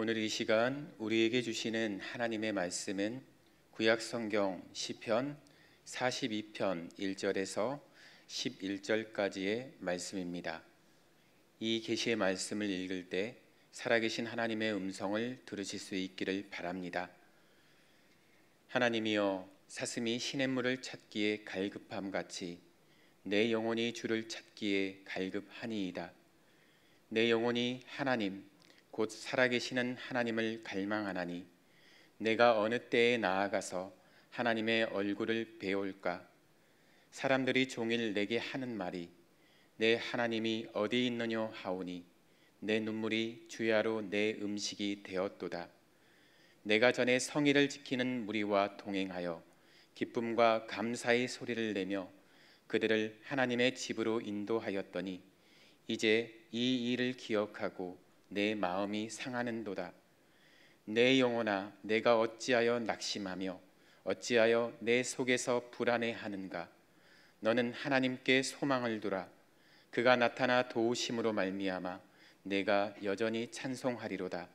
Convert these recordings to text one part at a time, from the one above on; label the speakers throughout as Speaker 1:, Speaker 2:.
Speaker 1: 오늘 이 시간 우리에게 주시는 하나님의 말씀은 구약 성경 시편 42편 1절에서 11절까지의 말씀입니다. 이 계시의 말씀을 읽을 때 살아계신 하나님의 음성을 들으실 수 있기를 바랍니다. 하나님이여 사슴이 시냇물을 찾기에 갈급함 같이 내 영혼이 주를 찾기에 갈급하니이다. 내 영혼이 하나님 곧 살아계시는 하나님을 갈망하나니 내가 어느 때에 나아가서 하나님의 얼굴을 배울까 사람들이 종일 내게 하는 말이 내 하나님이 어디 있느뇨 하오니 내 눈물이 주야로 내 음식이 되었도다 내가 전에 성의를 지키는 무리와 동행하여 기쁨과 감사의 소리를 내며 그들을 하나님의 집으로 인도하였더니 이제 이 일을 기억하고 내 마음이 상하는도다. 내 영혼아 내가 어찌하여 낙심하며 어찌하여 내 속에서 불안해하는가 너는 하나님께 소망을 두라 그가 나타나 도우심으로 말미암아 내가 여전히 찬송하리로다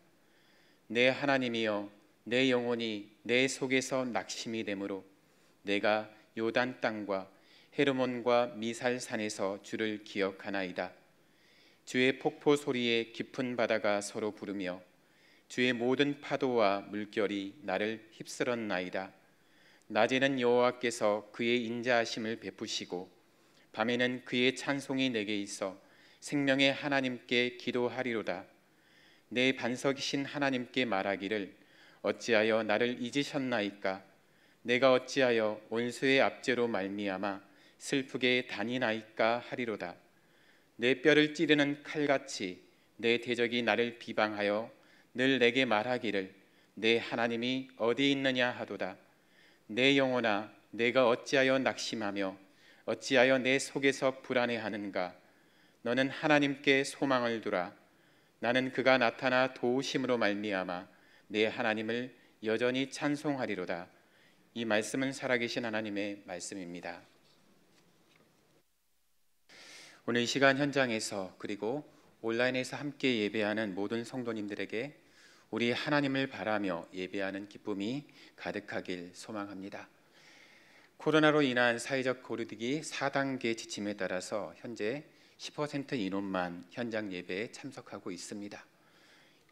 Speaker 1: 내 하나님이여 내 영혼이 내 속에서 낙심이 되므로 내가 요단 땅과 헤르몬과 미살산에서 주를 기억하나이다 주의 폭포 소리에 깊은 바다가 서로 부르며 주의 모든 파도와 물결이 나를 휩쓸었나이다. 낮에는 여호와께서 그의 인자하심을 베푸시고 밤에는 그의 찬송이 내게 있어 생명의 하나님께 기도하리로다. 내 반석이신 하나님께 말하기를 어찌하여 나를 잊으셨나이까? 내가 어찌하여 원수의 압제로 말미암아 슬프게 다니나이까 하리로다. 내 뼈를 찌르는 칼같이 내 대적이 나를 비방하여 늘 내게 말하기를 내 하나님이 어디 있느냐 하도다 내 영혼아 내가 어찌하여 낙심하며 어찌하여 내 속에서 불안해하는가 너는 하나님께 소망을 두라 나는 그가 나타나 도우심으로 말미암아 내 하나님을 여전히 찬송하리로다 이 말씀은 살아계신 하나님의 말씀입니다. 오늘 이 시간 현장에서 그리고 온라인에서 함께 예배하는 모든 성도님들에게 우리 하나님을 바라며 예배하는 기쁨이 가득하길 소망합니다. 코로나로 인한 사회적 거리두기 4단계 지침에 따라서 현재 10% 인원만 현장 예배에 참석하고 있습니다.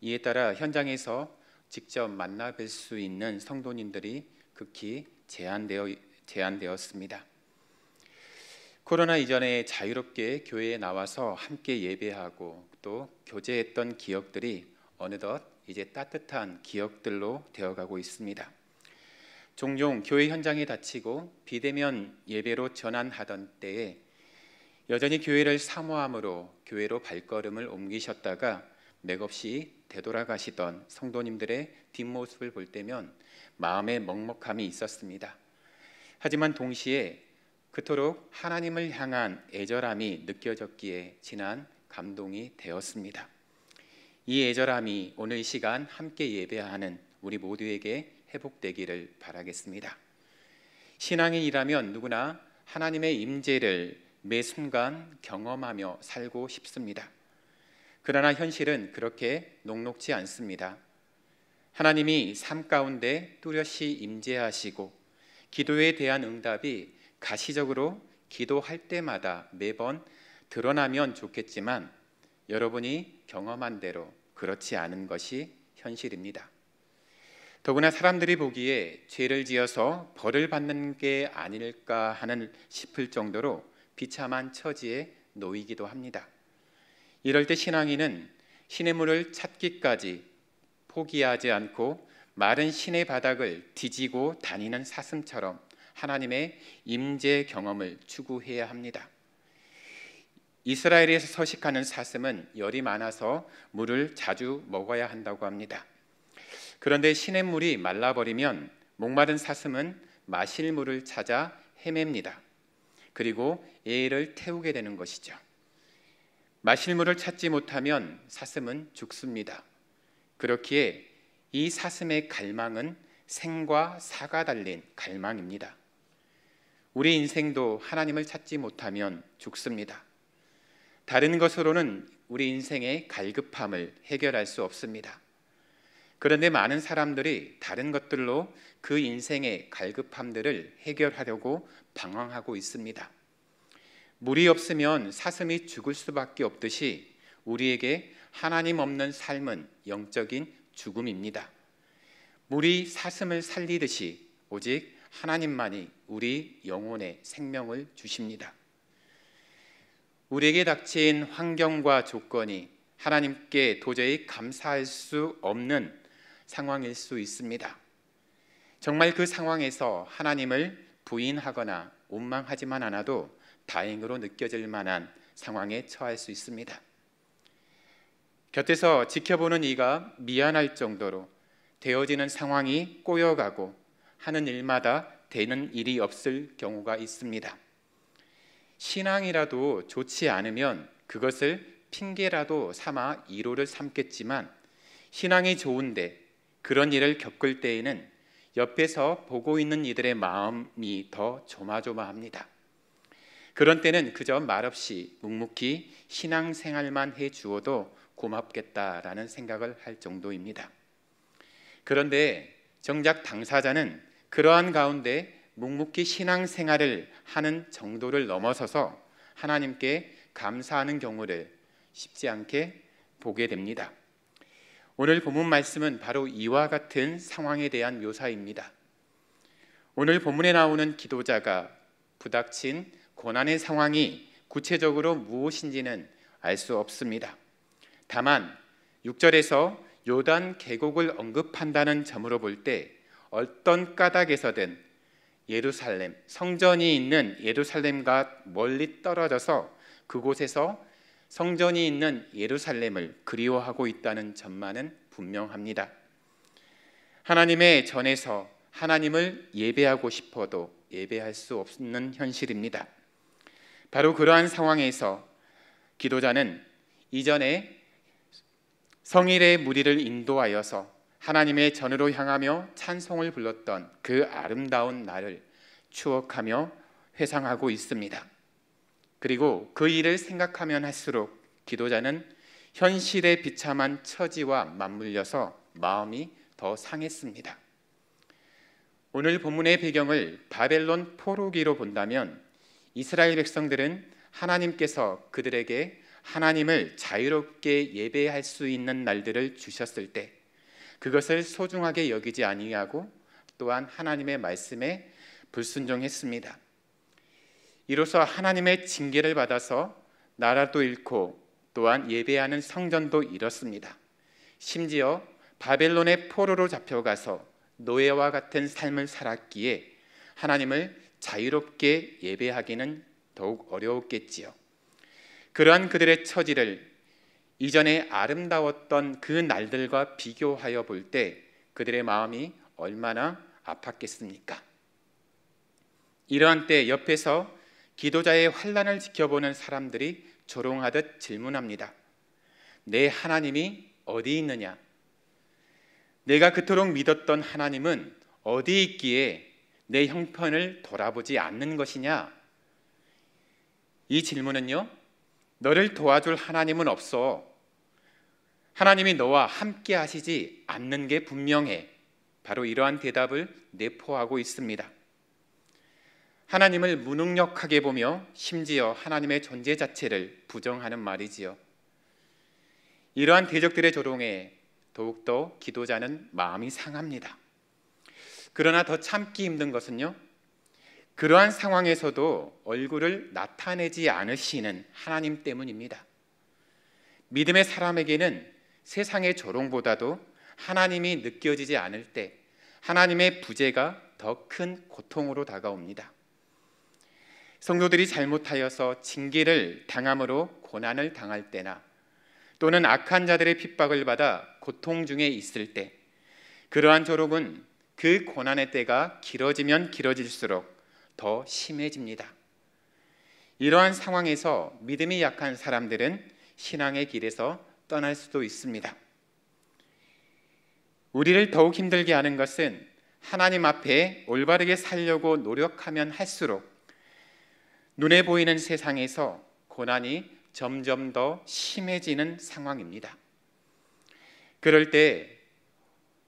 Speaker 1: 이에 따라 현장에서 직접 만나 뵐 수 있는 성도님들이 극히 제한되어 제한되었습니다. 코로나 이전에 자유롭게 교회에 나와서 함께 예배하고 또 교제했던 기억들이 어느덧 이제 따뜻한 기억들로 되어가고 있습니다. 종종 교회 현장이 닫히고 비대면 예배로 전환하던 때에 여전히 교회를 사모함으로 교회로 발걸음을 옮기셨다가 맥없이 되돌아가시던 성도님들의 뒷모습을 볼 때면 마음에 먹먹함이 있었습니다. 하지만 동시에 그토록 하나님을 향한 애절함이 느껴졌기에 지난 감동이 되었습니다. 이 애절함이 오늘 시간 함께 예배하는 우리 모두에게 회복되기를 바라겠습니다. 신앙인이라면 누구나 하나님의 임재를 매 순간 경험하며 살고 싶습니다. 그러나 현실은 그렇게 녹록지 않습니다. 하나님이 삶 가운데 뚜렷이 임재하시고 기도에 대한 응답이 가시적으로 기도할 때마다 매번 드러나면 좋겠지만 여러분이 경험한 대로 그렇지 않은 것이 현실입니다. 더구나 사람들이 보기에 죄를 지어서 벌을 받는 게 아닐까 하는 싶을 정도로 비참한 처지에 놓이기도 합니다. 이럴 때 신앙인은 신의 물을 찾기까지 포기하지 않고 마른 신의 바닥을 뒤지고 다니는 사슴처럼 하나님의 임재 경험을 추구해야 합니다. 이스라엘에서 서식하는 사슴은 열이 많아서 물을 자주 먹어야 한다고 합니다. 그런데 시냇물이 말라버리면 목마른 사슴은 마실 물을 찾아 헤맵니다. 그리고 애를 태우게 되는 것이죠. 마실 물을 찾지 못하면 사슴은 죽습니다. 그렇기에 이 사슴의 갈망은 생과 사가 달린 갈망입니다. 우리 인생도 하나님을 찾지 못하면 죽습니다. 다른 것으로는 우리 인생의 갈급함을 해결할 수 없습니다. 그런데 많은 사람들이 다른 것들로 그 인생의 갈급함들을 해결하려고 방황하고 있습니다. 물이 없으면 사슴이 죽을 수밖에 없듯이 우리에게 하나님 없는 삶은 영적인 죽음입니다. 물이 사슴을 살리듯이 오직 하나님만이 우리 영혼의 생명을 주십니다. 우리에게 닥친 환경과 조건이 하나님께 도저히 감사할 수 없는 상황일 수 있습니다. 정말 그 상황에서 하나님을 부인하거나 원망하지만 않아도 다행으로 느껴질 만한 상황에 처할 수 있습니다. 곁에서 지켜보는 이가 미안할 정도로 되어지는 상황이 꼬여가고 하는 일마다 되는 일이 없을 경우가 있습니다. 신앙이라도 좋지 않으면 그것을 핑계라도 삼아 이로를 삼겠지만 신앙이 좋은데 그런 일을 겪을 때에는 옆에서 보고 있는 이들의 마음이 더 조마조마합니다. 그런 때는 그저 말없이 묵묵히 신앙생활만 해 주어도 고맙겠다라는 생각을 할 정도입니다. 그런데 정작 당사자는 그러한 가운데 묵묵히 신앙생활을 하는 정도를 넘어서서 하나님께 감사하는 경우를 쉽지 않게 보게 됩니다. 오늘 본문 말씀은 바로 이와 같은 상황에 대한 묘사입니다. 오늘 본문에 나오는 기도자가 부닥친 고난의 상황이 구체적으로 무엇인지는 알 수 없습니다. 다만 6절에서 요단 계곡을 언급한다는 점으로 볼때 어떤 까닭에서든 예루살렘 성전이 있는 예루살렘과 멀리 떨어져서 그곳에서 성전이 있는 예루살렘을 그리워하고 있다는 점만은 분명합니다. 하나님의 전에서 하나님을 예배하고 싶어도 예배할 수 없는 현실입니다. 바로 그러한 상황에서 기도자는 이전에 성일의 무리를 인도하여서 하나님의 전으로 향하며 찬송을 불렀던 그 아름다운 날을 추억하며 회상하고 있습니다. 그리고 그 일을 생각하면 할수록 기도자는 현실의 비참한 처지와 맞물려서 마음이 더 상했습니다. 오늘 본문의 배경을 바벨론 포로기로 본다면 이스라엘 백성들은 하나님께서 그들에게 하나님을 자유롭게 예배할 수 있는 날들을 주셨을 때 그것을 소중하게 여기지 아니하고 또한 하나님의 말씀에 불순종했습니다. 이로써 하나님의 징계를 받아서 나라도 잃고 또한 예배하는 성전도 잃었습니다. 심지어 바벨론의 포로로 잡혀가서 노예와 같은 삶을 살았기에 하나님을 자유롭게 예배하기는 더욱 어려웠겠지요. 그러한 그들의 처지를 이전에 아름다웠던 그 날들과 비교하여 볼 때 그들의 마음이 얼마나 아팠겠습니까? 이러한 때 옆에서 기도자의 환란을 지켜보는 사람들이 조롱하듯 질문합니다. 내 하나님이 어디 있느냐? 내가 그토록 믿었던 하나님은 어디 있기에 내 형편을 돌아보지 않는 것이냐? 이 질문은요. 너를 도와줄 하나님은 없어. 하나님이 너와 함께 하시지 않는 게 분명해. 바로 이러한 대답을 내포하고 있습니다. 하나님을 무능력하게 보며 심지어 하나님의 존재 자체를 부정하는 말이지요. 이러한 대적들의 조롱에 더욱더 기도자는 마음이 상합니다. 그러나 더 참기 힘든 것은요. 그러한 상황에서도 얼굴을 나타내지 않으시는 하나님 때문입니다. 믿음의 사람에게는 세상의 조롱보다도 하나님이 느껴지지 않을 때 하나님의 부재가 더 큰 고통으로 다가옵니다. 성도들이 잘못하여서 징계를 당함으로 고난을 당할 때나 또는 악한 자들의 핍박을 받아 고통 중에 있을 때 그러한 조롱은 그 고난의 때가 길어지면 길어질수록 더 심해집니다. 이러한 상황에서 믿음이 약한 사람들은 신앙의 길에서 떠날 수도 있습니다. 우리를 더욱 힘들게 하는 것은 하나님 앞에 올바르게 살려고 노력하면 할수록 눈에 보이는 세상에서 고난이 점점 더 심해지는 상황입니다. 그럴 때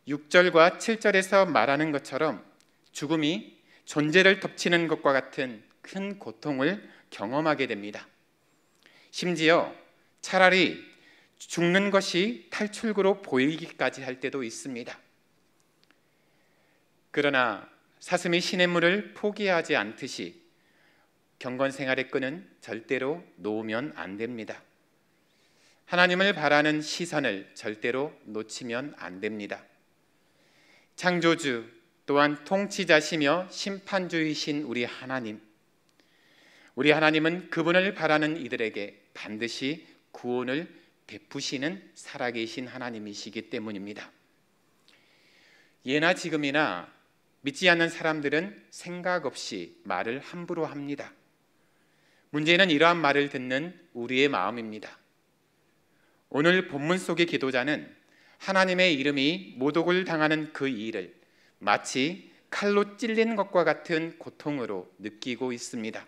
Speaker 1: 6절과 7절에서 말하는 것처럼 죽음이 존재를 덮치는 것과 같은 큰 고통을 경험하게 됩니다. 심지어 차라리 죽는 것이 탈출구로 보이기까지 할 때도 있습니다. 그러나 사슴이 시냇물을 포기하지 않듯이 경건 생활의 끈은 절대로 놓으면 안 됩니다. 하나님을 바라는 시선을 절대로 놓치면 안 됩니다. 창조주 또한 통치자시며 심판주이신 우리 하나님. 우리 하나님은 그분을 바라는 이들에게 반드시 구원을 베푸시는 살아계신 하나님이시기 때문입니다. 예나 지금이나 믿지 않는 사람들은 생각 없이 말을 함부로 합니다. 문제는 이러한 말을 듣는 우리의 마음입니다. 오늘 본문 속의 기도자는 하나님의 이름이 모독을 당하는 그 일을 마치 칼로 찔린 것과 같은 고통으로 느끼고 있습니다.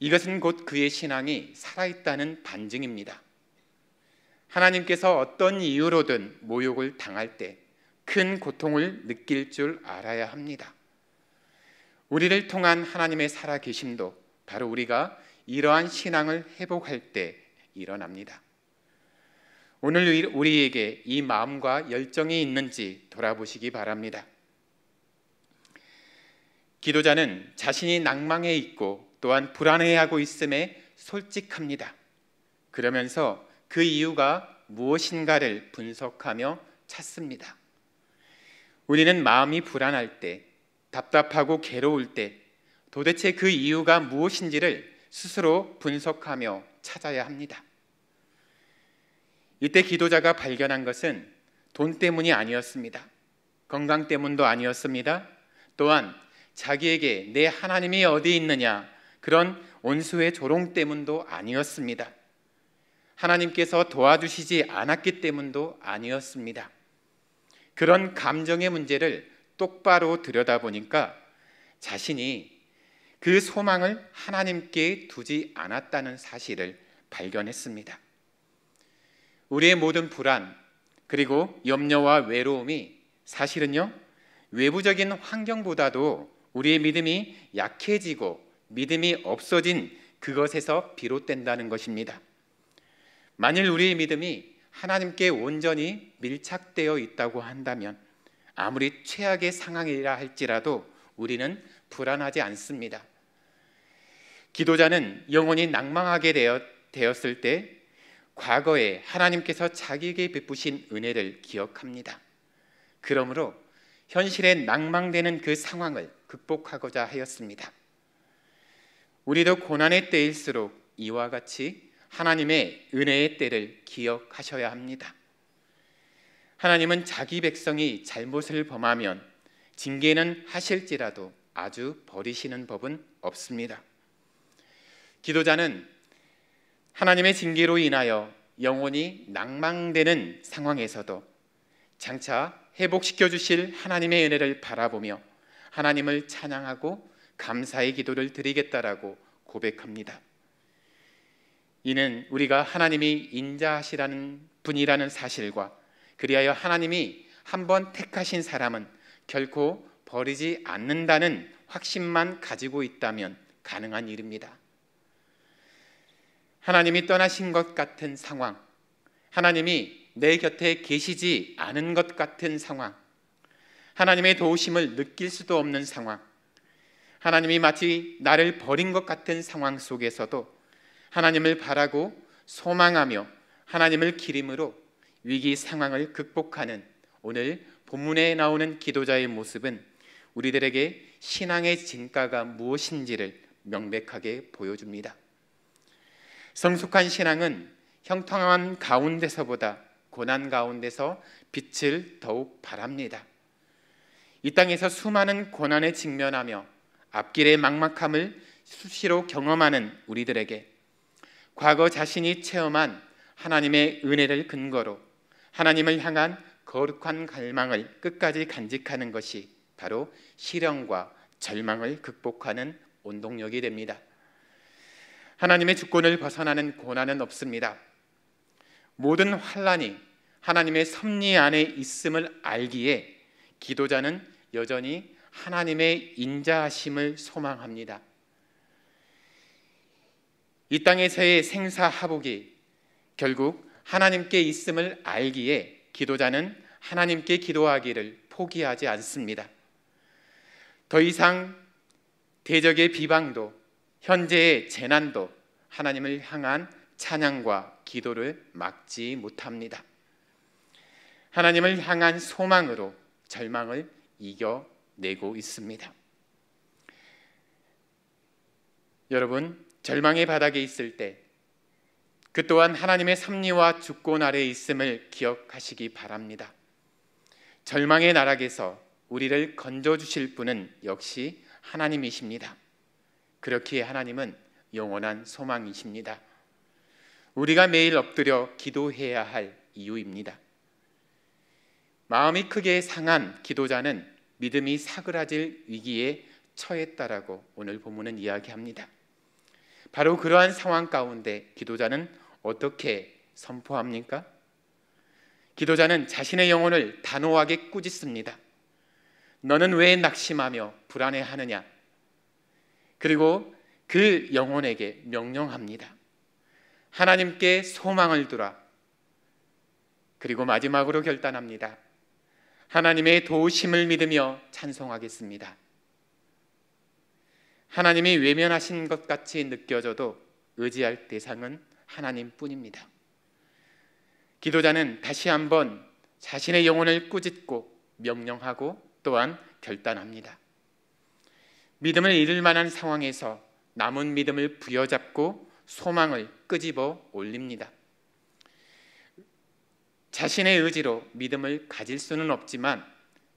Speaker 1: 이것은 곧 그의 신앙이 살아있다는 반증입니다. 하나님께서 어떤 이유로든 모욕을 당할 때 큰 고통을 느낄 줄 알아야 합니다. 우리를 통한 하나님의 살아계심도 바로 우리가 이러한 신앙을 회복할 때 일어납니다. 오늘 우리에게 이 마음과 열정이 있는지 돌아보시기 바랍니다. 기도자는 자신이 낭망해 있고 또한 불안해하고 있음에 솔직합니다. 그러면서 그 이유가 무엇인가를 분석하며 찾습니다. 우리는 마음이 불안할 때, 답답하고 괴로울 때 도대체 그 이유가 무엇인지를 스스로 분석하며 찾아야 합니다. 이때 기도자가 발견한 것은 돈 때문이 아니었습니다. 건강 때문도 아니었습니다. 또한 자기에게 내 하나님이 어디 있느냐 그런 원수의 조롱 때문도 아니었습니다. 하나님께서 도와주시지 않았기 때문도 아니었습니다. 그런 감정의 문제를 똑바로 들여다보니까 자신이 그 소망을 하나님께 두지 않았다는 사실을 발견했습니다. 우리의 모든 불안 그리고 염려와 외로움이 사실은요 외부적인 환경보다도 우리의 믿음이 약해지고 믿음이 없어진 그것에서 비롯된다는 것입니다. 만일 우리의 믿음이 하나님께 온전히 밀착되어 있다고 한다면 아무리 최악의 상황이라 할지라도 우리는 불안하지 않습니다. 기도자는 영혼이 낭망하게 되었을 때 과거에 하나님께서 자기에게 베푸신 은혜를 기억합니다. 그러므로 현실에 낭망되는 그 상황을 극복하고자 하였습니다. 우리도 고난의 때일수록 이와 같이 하나님의 은혜의 때를 기억하셔야 합니다. 하나님은 자기 백성이 잘못을 범하면 징계는 하실지라도 아주 버리시는 법은 없습니다. 기도자는 하나님의 징계로 인하여 영혼이 낭망되는 상황에서도 장차 회복시켜 주실 하나님의 은혜를 바라보며 하나님을 찬양하고 감사의 기도를 드리겠다라고 고백합니다. 이는 우리가 하나님이 인자하시라는 분이라는 사실과 그리하여 하나님이 한번 택하신 사람은 결코 버리지 않는다는 확신만 가지고 있다면 가능한 일입니다. 하나님이 떠나신 것 같은 상황, 하나님이 내 곁에 계시지 않은 것 같은 상황, 하나님의 도우심을 느낄 수도 없는 상황, 하나님이 마치 나를 버린 것 같은 상황 속에서도 하나님을 바라고 소망하며 하나님을 기림으로 위기 상황을 극복하는 오늘 본문에 나오는 기도자의 모습은 우리들에게 신앙의 진가가 무엇인지를 명백하게 보여줍니다. 성숙한 신앙은 형통한 가운데서보다 고난 가운데서 빛을 더욱 바랍니다. 이 땅에서 수많은 고난에 직면하며 앞길의 막막함을 수시로 경험하는 우리들에게 과거 자신이 체험한 하나님의 은혜를 근거로 하나님을 향한 거룩한 갈망을 끝까지 간직하는 것이 바로 시련과 절망을 극복하는 원동력이 됩니다. 하나님의 주권을 벗어나는 고난은 없습니다. 모든 환란이 하나님의 섭리 안에 있음을 알기에 기도자는 여전히 하나님의 인자하심을 소망합니다. 이 땅에서의 생사하복이 결국 하나님께 있음을 알기에 기도자는 하나님께 기도하기를 포기하지 않습니다. 더 이상 대적의 비방도 현재의 재난도 하나님을 향한 찬양과 기도를 막지 못합니다. 하나님을 향한 소망으로 절망을 이겨내고 있습니다. 여러분, 절망의 바닥에 있을 때 그 또한 하나님의 섭리와 주권 아래에 있음을 기억하시기 바랍니다. 절망의 나락에서 우리를 건져 주실 분은 역시 하나님이십니다. 그렇기에 하나님은 영원한 소망이십니다. 우리가 매일 엎드려 기도해야 할 이유입니다. 마음이 크게 상한 기도자는 믿음이 사그라질 위기에 처했다라고 오늘 본문은 이야기합니다. 바로 그러한 상황 가운데 기도자는 어떻게 선포합니까? 기도자는 자신의 영혼을 단호하게 꾸짖습니다. 너는 왜 낙심하며 불안해하느냐? 그리고 그 영혼에게 명령합니다. 하나님께 소망을 두라. 그리고 마지막으로 결단합니다. 하나님의 도우심을 믿으며 찬송하겠습니다. 하나님이 외면하신 것 같이 느껴져도 의지할 대상은 하나님뿐입니다. 기도자는 다시 한번 자신의 영혼을 꾸짖고 명령하고 또한 결단합니다. 믿음을 잃을 만한 상황에서 남은 믿음을 부여잡고 소망을 끄집어 올립니다. 자신의 의지로 믿음을 가질 수는 없지만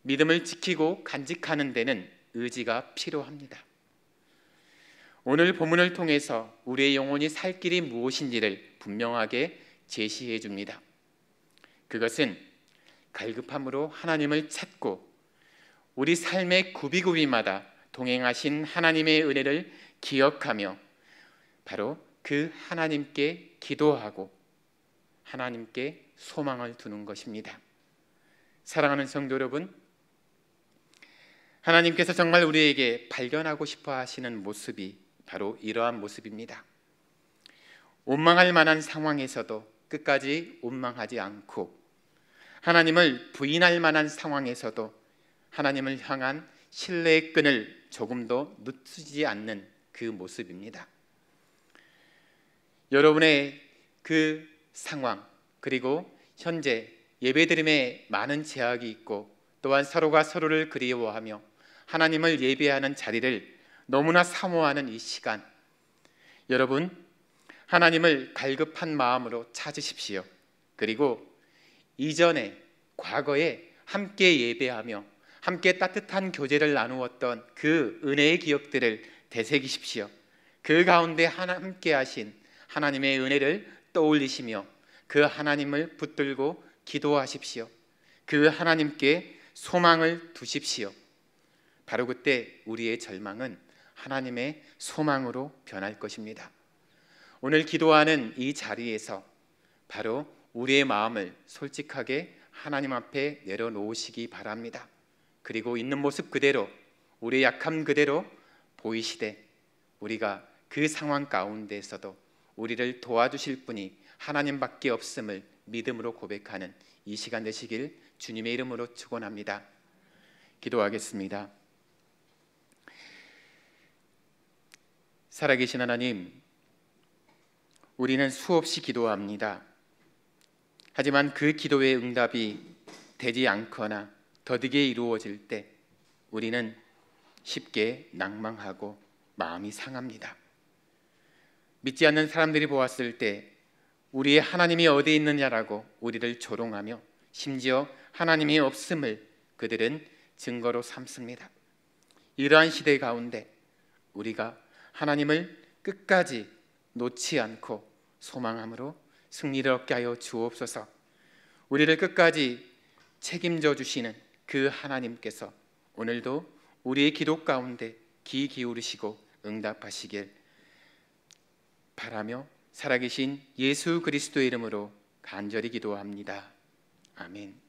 Speaker 1: 믿음을 지키고 간직하는 데는 의지가 필요합니다. 오늘 본문을 통해서 우리의 영혼이 살 길이 무엇인지를 분명하게 제시해 줍니다. 그것은 갈급함으로 하나님을 찾고 우리 삶의 구비구비마다 동행하신 하나님의 은혜를 기억하며 바로 그 하나님께 기도하고 하나님께 소망을 두는 것입니다. 사랑하는 성도 여러분, 하나님께서 정말 우리에게 발견하고 싶어 하시는 모습이 바로 이러한 모습입니다. 원망할 만한 상황에서도 끝까지 원망하지 않고 하나님을 부인할 만한 상황에서도 하나님을 향한 신뢰의 끈을 조금도 놓치지 않는 그 모습입니다. 여러분의 그 상황 그리고 현재 예배드림에 많은 제약이 있고 또한 서로가 서로를 그리워하며 하나님을 예배하는 자리를 너무나 사모하는 이 시간 여러분 하나님을 갈급한 마음으로 찾으십시오. 그리고 이전에 과거에 함께 예배하며 함께 따뜻한 교제를 나누었던 그 은혜의 기억들을 되새기십시오. 그 가운데 함께 하신 하나님의 은혜를 떠올리시며 그 하나님을 붙들고 기도하십시오. 그 하나님께 소망을 두십시오. 바로 그때 우리의 절망은 하나님의 소망으로 변할 것입니다. 오늘 기도하는 이 자리에서 바로 우리의 마음을 솔직하게 하나님 앞에 내려놓으시기 바랍니다. 그리고 있는 모습 그대로 우리의 약함 그대로 보이시되 우리가 그 상황 가운데서도 우리를 도와주실 분이 하나님밖에 없음을 믿음으로 고백하는 이 시간 되시길 주님의 이름으로 축원합니다. 기도하겠습니다. 살아계신 하나님, 우리는 수없이 기도합니다. 하지만 그 기도의 응답이 되지 않거나 더디게 이루어질 때 우리는 쉽게 낭망하고 마음이 상합니다. 믿지 않는 사람들이 보았을 때 우리의 하나님이 어디 있느냐라고 우리를 조롱하며 심지어 하나님이 없음을 그들은 증거로 삼습니다. 이러한 시대 가운데 우리가 하나님을 끝까지 놓지 않고 소망함으로 승리를 얻게 하여 주옵소서. 우리를 끝까지 책임져 주시는 그 하나님께서 오늘도 우리의 기도 가운데 귀 기울이시고 응답하시길 바라며 살아계신 예수 그리스도 이름으로 간절히 기도합니다. 아멘.